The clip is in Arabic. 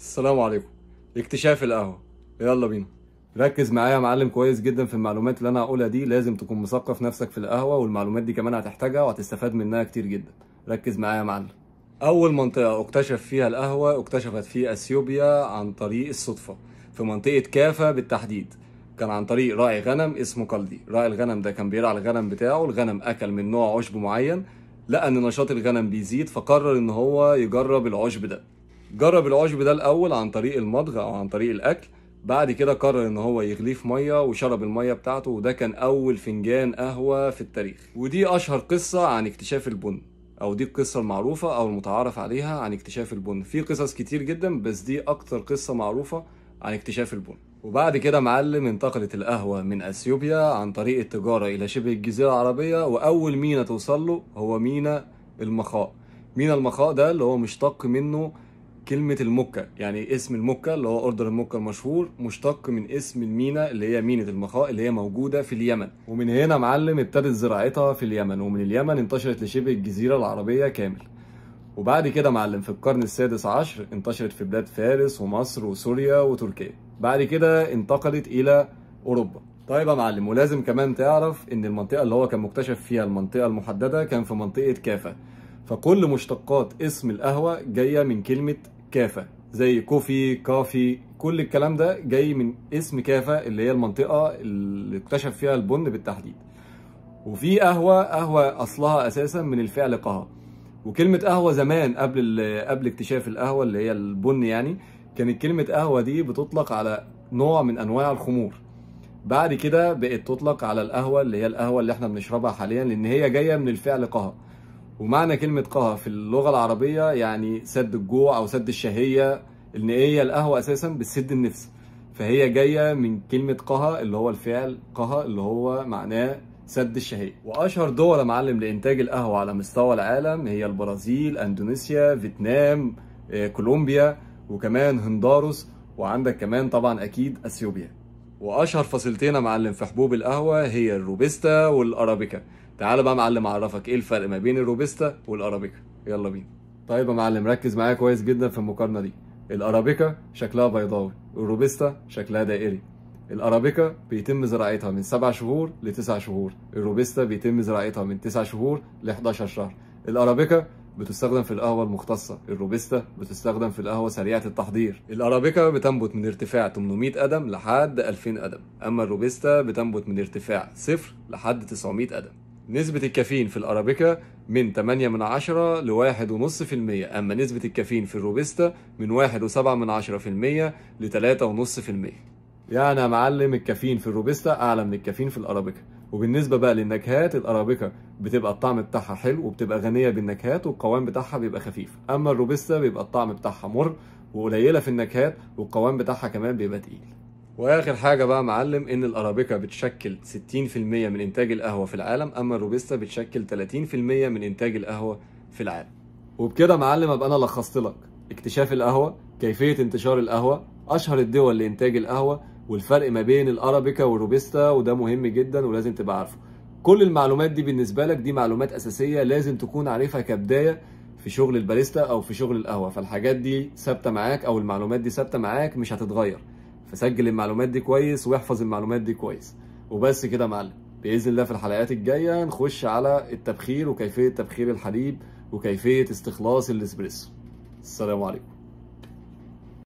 السلام عليكم اكتشاف القهوه يلا بينا ركز معايا يا معلم كويس جدا في المعلومات اللي انا هقولها دي لازم تكون مثقف نفسك في القهوه والمعلومات دي كمان هتحتاجها وهتستفاد منها كتير جدا ركز معايا يا معلم اول منطقه اكتشف فيها القهوه اكتشفت في اثيوبيا عن طريق الصدفه في منطقه كافا بالتحديد كان عن طريق راعي غنم اسمه كالدي راعي الغنم ده كان بيرعى الغنم بتاعه الغنم اكل من نوع عشب معين لقى ان نشاط الغنم بيزيد فقرر ان هو يجرب العشب ده جرب العشب ده الاول عن طريق المضغ او عن طريق الاكل بعد كده قرر ان هو يغليه في ميه وشرب الميه بتاعته وده كان اول فنجان قهوه في التاريخ ودي اشهر قصه عن اكتشاف البن او دي القصه المعروفه او المتعارف عليها عن اكتشاف البن في قصص كتير جدا بس دي اكتر قصه معروفه عن اكتشاف البن وبعد كده معلم انتقلت القهوة من أثيوبيا عن طريق التجارة إلى شبه الجزيرة العربية وأول مينا توصل له هو مينا المخاء مينا المخاء ده اللي هو مشتق منه كلمة المكة يعني اسم المكة اللي هو اوردر المكة المشهور مشتق من اسم المينا اللي هي مينة المخاء اللي هي موجودة في اليمن ومن هنا معلم ابتدت زراعتها في اليمن ومن اليمن انتشرت لشبه الجزيرة العربية كامل وبعد كده معلم في القرن السادس عشر انتشرت في بلاد فارس ومصر وسوريا وتركيا بعد كده انتقلت الى اوروبا طيب يا معلم ولازم كمان تعرف ان المنطقة اللي هو كان مكتشف فيها المنطقة المحددة كان في منطقة كافة فكل مشتقات اسم القهوة جاية من كلمة كافة زي كوفي كافي كل الكلام ده جاي من اسم كافة اللي هي المنطقة اللي اكتشف فيها البن بالتحديد وفي قهوة قهوة أصلها أساسا من الفعل قهوة وكلمة قهوة زمان قبل قبل اكتشاف القهوة اللي هي البن يعني كانت كلمة قهوة دي بتطلق على نوع من أنواع الخمور بعد كده بقت تطلق على القهوة اللي هي القهوة اللي احنا بنشربها حاليا لأن هي جاية من الفعل قهوة ومعنى كلمة قهوة في اللغة العربية يعني سد الجوع أو سد الشهية إن هي القهوة أساسا بتسد النفس فهي جاية من كلمة قهى اللي هو الفعل قهى اللي هو معناه سد الشهية وأشهر دول يا معلم لإنتاج القهوة على مستوى العالم هي البرازيل أندونيسيا فيتنام آه، كولومبيا وكمان هنداروس وعندك كمان طبعا أكيد أثيوبيا واشهر فصيلتين يا معلم في حبوب القهوه هي الروبيستا والارابيكا تعال بقى يا معلم اعرفك ايه الفرق ما بين الروبيستا والارابيكا يلا بينا طيب يا معلم ركز معايا كويس جدا في المقارنه دي الارابيكا شكلها بيضاوي الروبيستا شكلها دائري الارابيكا بيتم زراعتها من 7 شهور ل 9 شهور الروبيستا بيتم زراعتها من 9 شهور ل 11 شهر الارابيكا بتستخدم في القهوة المختصة، الروبيستا بتستخدم في القهوة سريعة التحضير، الأرابيكا بتنبت من ارتفاع 800 قدم لحد 2000 قدم، أما الروبيستا بتنبت من ارتفاع 0 لحد 900 قدم. نسبة الكافيين في الأرابيكا من 8 من 10 ل 1.5% أما نسبة الكافيين في الروبيستا من 1.7 من 10% ل 3.5% يعني يا معلم الكافيين في الروبيستا أعلى من الكافيين في الأرابيكا وبالنسبه بقى للنكهات الارابيكا بتبقى الطعم بتاعها حلو وبتبقى غنيه بالنكهات والقوام بتاعها بيبقى خفيف اما الروبستا بيبقى الطعم بتاعها مر وقليله في النكهات والقوام بتاعها كمان بيبقى تقيل واخر حاجه بقى معلم ان الارابيكا بتشكل 60% من انتاج القهوه في العالم اما الروبستا بتشكل 30% من انتاج القهوه في العالم وبكده معلم ابقى انا لخصت لك اكتشاف القهوه كيفيه انتشار القهوه اشهر الدول لانتاج القهوه والفرق ما بين الارابيكا والروبيستا وده مهم جدا ولازم تبقى عارفه كل المعلومات دي بالنسبه لك دي معلومات اساسيه لازم تكون عارفها كبدايه في شغل الباريستا او في شغل القهوه فالحاجات دي ثابته معاك او المعلومات دي ثابته معاك مش هتتغير فسجل المعلومات دي كويس واحفظ المعلومات دي كويس وبس كده معلم باذن الله في الحلقات الجايه نخش على التبخير وكيفيه تبخير الحليب وكيفيه استخلاص الاسبريسو السلام عليكم